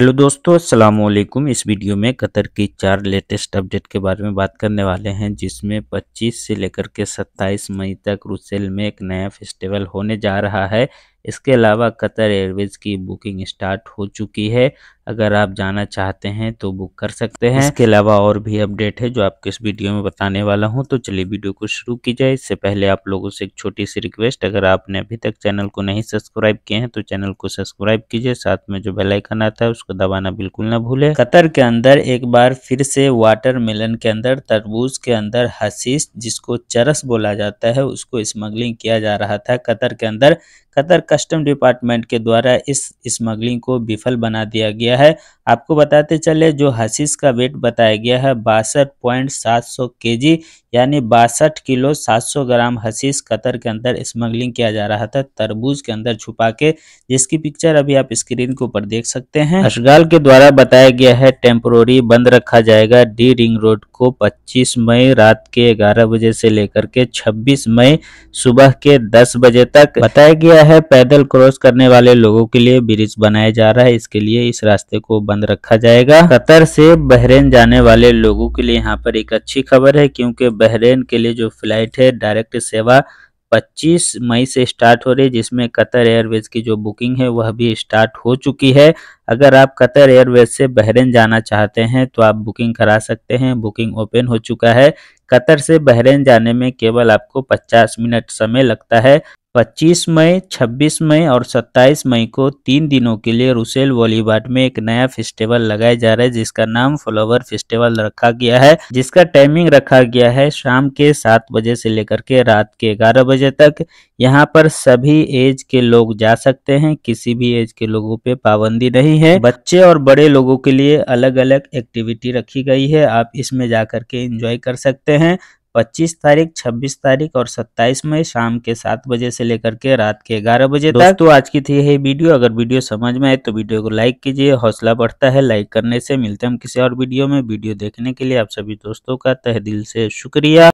hello दोस्तों अस्सलाम वालेकुम इस वीडियो में कतर की चार लेटेस्ट अपडेट के बारे में बात करने वाले हैं जिसमें 25 से लेकर के 27 मई तक रुसेल में एक नया फेस्टिवल होने जा रहा है इसके अलावा कतर एयरवेज की बुकिंग स्टार्ट हो चुकी है अगर आप जाना चाहते हैं तो बुक कर सकते हैं इसके अलावा और भी अपडेट है जो आपको इस वीडियो में बताने वाला हूं तो चलिए वीडियो को शुरू की जाए इससे पहले आप लोगों से एक छोटी सी रिक्वेस्ट अगर आपने अभी तक चैनल को नहीं सब्सक्राइब किए हैं तो चैनल को सब्सक्राइब कीजिए साथ में जो बेलाइकन आता है उसको दबाना बिल्कुल ना भूले कतर के अंदर एक बार फिर से वाटर मेलन के अंदर तरबूज के अंदर हसीस जिसको चरस बोला जाता है उसको स्मगलिंग किया जा रहा था कतर के अंदर कतर कस्टम डिपार्टमेंट के द्वारा इस स्मगलिंग को विफल बना दिया गया गया है आपको बताते चले जो हसीस का वेट बताया गया है बासठ पॉइंट सात सौ के जी यानी बासठ किलो सात सौ ग्राम हसीस कतर के अंदर स्मगलिंग किया जा रहा था तरबूज के अंदर छुपा के जिसकी पिक्चर अभी आप स्क्रीन के ऊपर देख सकते हैं अशगाल के द्वारा बताया गया है टेम्पोरी बंद रखा जाएगा डी रिंग रोड को पच्चीस मई रात के ग्यारह बजे से लेकर के छब्बीस मई सुबह के दस बजे तक बताया गया है पैदल क्रॉस करने वाले लोगों के लिए ब्रिज बनाया जा रहा है इसके लिए इस रास्ते रास्ते को बंद रखा जाएगा कतर से बहरेन जाने वाले लोगों के लिए यहाँ पर एक अच्छी खबर है क्योंकि बहरेन के लिए जो फ्लाइट है डायरेक्ट सेवा 25 मई से स्टार्ट हो रही है जिसमें कतर एयरवेज की जो बुकिंग है वह भी स्टार्ट हो चुकी है अगर आप कतर एयरवेज से बहरेन जाना चाहते हैं तो आप बुकिंग करा सकते हैं बुकिंग ओपन हो चुका है कतर से बहरेन जाने में केवल आपको 50 मिनट समय लगता है 25 मई 26 मई और 27 मई को तीन दिनों के लिए रुसेल वॉलीबाट में एक नया फेस्टिवल लगाया जा रहा है जिसका नाम फ्लोवर फेस्टिवल रखा गया है जिसका टाइमिंग रखा गया है शाम के सात बजे से लेकर के रात के ग्यारह बजे तक यहाँ पर सभी एज के लोग जा सकते हैं किसी भी एज के लोगों पे पाबंदी नहीं है बच्चे और बड़े लोगों के लिए अलग अलग एक्टिविटी रखी गई है आप इसमें जा करके इंजॉय कर सकते हैं 25 तारीख 26 तारीख और 27 मई शाम के सात बजे से लेकर के रात के ग्यारह बजे तक तो आज की थी यही वीडियो अगर वीडियो समझ में आए तो वीडियो को लाइक कीजिए हौसला बढ़ता है लाइक करने से मिलते हम किसी और वीडियो में वीडियो देखने के लिए आप सभी दोस्तों का तह दिल से शुक्रिया